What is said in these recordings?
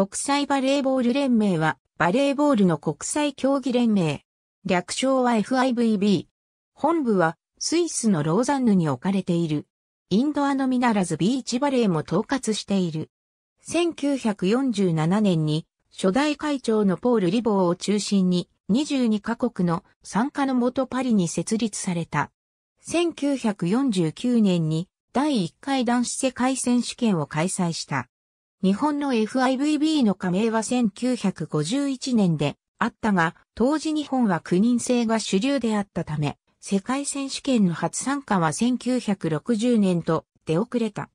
国際バレーボール連盟は、バレーボールの国際競技連盟。略称は FIVB。本部は、スイスのローザンヌに置かれている。インドアのみならずビーチバレーも統括している。1947年に、初代会長のポール・リボーを中心に、22カ国の参加のもとパリに設立された。1949年に第1回男子世界選手権を開催した。日本の FIVB の加盟は1951年であったが、当時日本は9人制が主流であったため、世界選手権の初参加は1960年と出遅れた。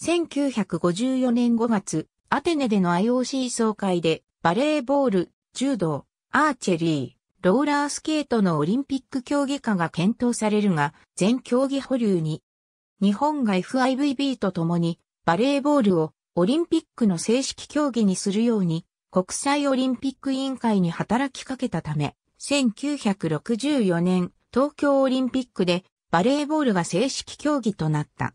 1954年5月、アテネでの IOC 総会で、バレーボール、柔道、アーチェリー、ローラースケートのオリンピック競技化が検討されるが、全競技保留に、日本が FIVB と共にバレーボールをオリンピックの正式競技にするように国際オリンピック委員会に働きかけたため、1964年東京オリンピックでバレーボールが正式競技となった。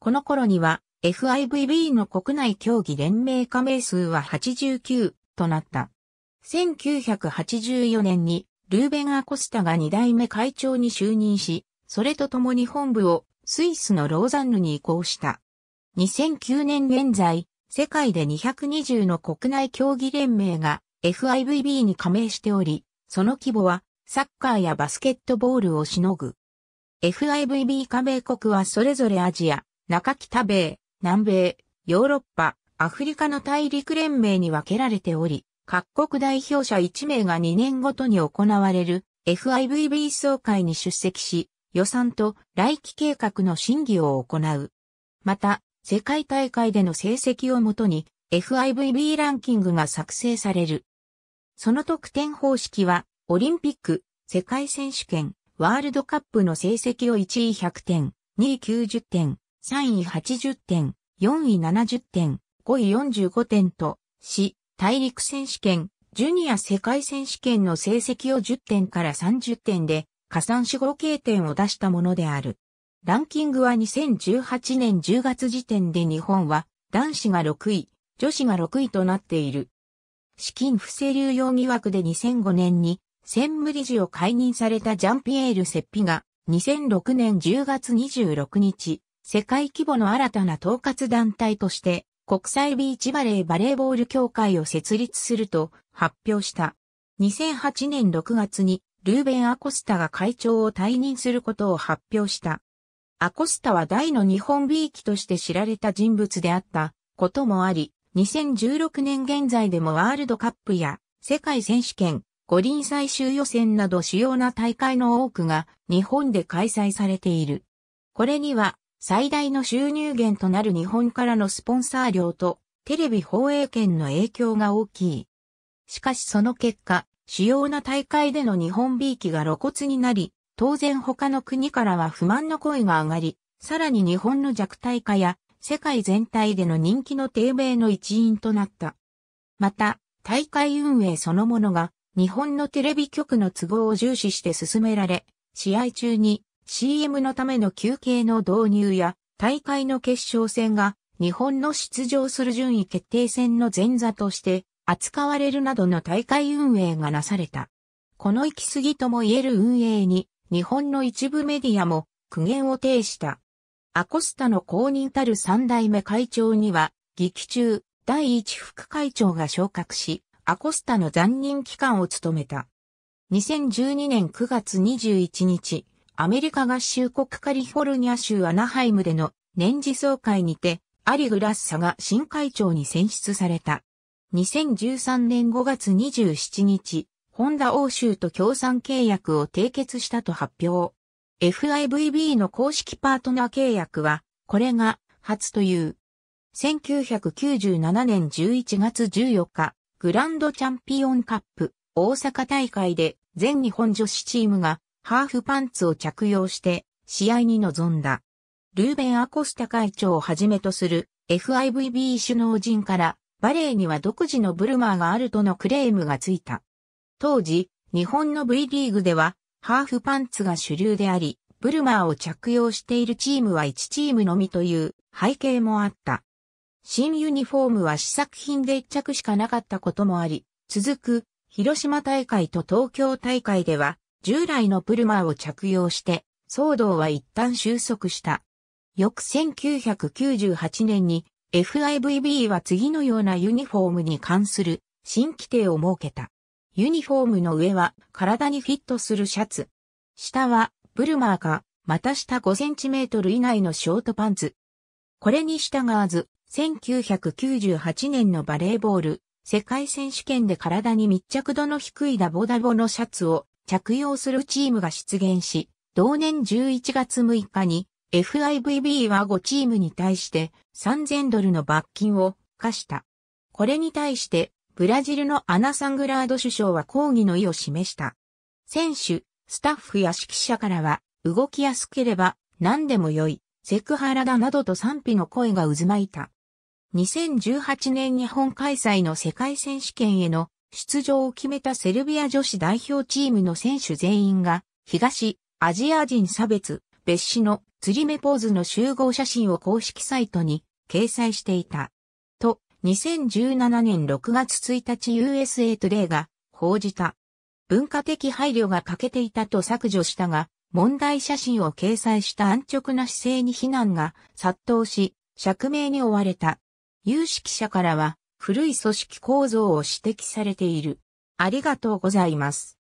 この頃には FIVB の国内競技連盟加盟数は89となった。1984年にルーベン・アコスタが2代目会長に就任し、それとともに本部をスイスのローザンヌに移行した。2009年現在、世界で220の国内競技連盟が FIVB に加盟しており、その規模はサッカーやバスケットボールをしのぐ。FIVB 加盟国はそれぞれアジア、中北米、南米、ヨーロッパ、アフリカの大陸連盟に分けられており、各国代表者1名が2年ごとに行われる FIVB 総会に出席し、予算と来期計画の審議を行う。また、世界大会での成績をもとに FIVB ランキングが作成される。その得点方式は、オリンピック、世界選手権、ワールドカップの成績を1位100点、2位90点、3位80点、4位70点、5位45点と、し、大陸選手権、ジュニア世界選手権の成績を10点から30点で、加算し合計点を出したものである。ランキングは2018年10月時点で日本は男子が6位、女子が6位となっている。資金不正流用疑惑で2005年に専務理事を解任されたジャンピエール・セッピが2006年10月26日、世界規模の新たな統括団体として国際ビーチバレーバレーボール協会を設立すると発表した。2008年6月にルーベン・アコスタが会長を退任することを発表した。アコスタは大の日本美意気として知られた人物であったこともあり、2016年現在でもワールドカップや世界選手権、五輪最終予選など主要な大会の多くが日本で開催されている。これには最大の収入源となる日本からのスポンサー料とテレビ放映権の影響が大きい。しかしその結果、主要な大会での日本美意気が露骨になり、当然他の国からは不満の声が上がり、さらに日本の弱体化や世界全体での人気の低迷の一因となった。また、大会運営そのものが日本のテレビ局の都合を重視して進められ、試合中に CM のための休憩の導入や大会の決勝戦が日本の出場する順位決定戦の前座として扱われるなどの大会運営がなされた。この行き過ぎとも言える運営に日本の一部メディアも苦言を呈した。アコスタの公認たる三代目会長には、劇中、第一副会長が昇格し、アコスタの残任期間を務めた。2012年9月21日、アメリカ合衆国カリフォルニア州アナハイムでの年次総会にて、アリ・グラッサが新会長に選出された。2013年5月27日、ホンダ欧州と協賛契約を締結したと発表。FIVB の公式パートナー契約は、これが初という。1997年11月14日、グランドチャンピオンカップ大阪大会で全日本女子チームがハーフパンツを着用して試合に臨んだ。ルーベン・アコスタ会長をはじめとする FIVB 首脳陣からバレーには独自のブルマーがあるとのクレームがついた。当時、日本の V リーグでは、ハーフパンツが主流であり、ブルマーを着用しているチームは1チームのみという背景もあった。新ユニフォームは試作品で1着しかなかったこともあり、続く広島大会と東京大会では従来のプルマーを着用して騒動は一旦収束した。翌1998年に FIVB は次のようなユニフォームに関する新規定を設けた。ユニフォームの上は体にフィットするシャツ。下はブルマーか、また下5センチメートル以内のショートパンツ。これに従わず、1998年のバレーボール、世界選手権で体に密着度の低いダボダボのシャツを着用するチームが出現し、同年11月6日に FIVB は5チームに対して3000ドルの罰金を課した。これに対してブラジルのアナ・サングラード首相は抗議の意を示した。選手、スタッフや指揮者からは、動きやすければ何でもよい、セクハラだなどと賛否の声が渦巻いた。2018年日本開催の世界選手権への出場を決めたセルビア女子代表チームの選手全員が、東、アジア人差別、別紙の釣り目ポーズの集合写真を公式サイトに掲載していた。2017年6月1日 USA ト d a イが報じた。文化的配慮が欠けていたと削除したが、問題写真を掲載した安直な姿勢に非難が殺到し、釈明に追われた。有識者からは、古い組織構造を指摘されている。ありがとうございます。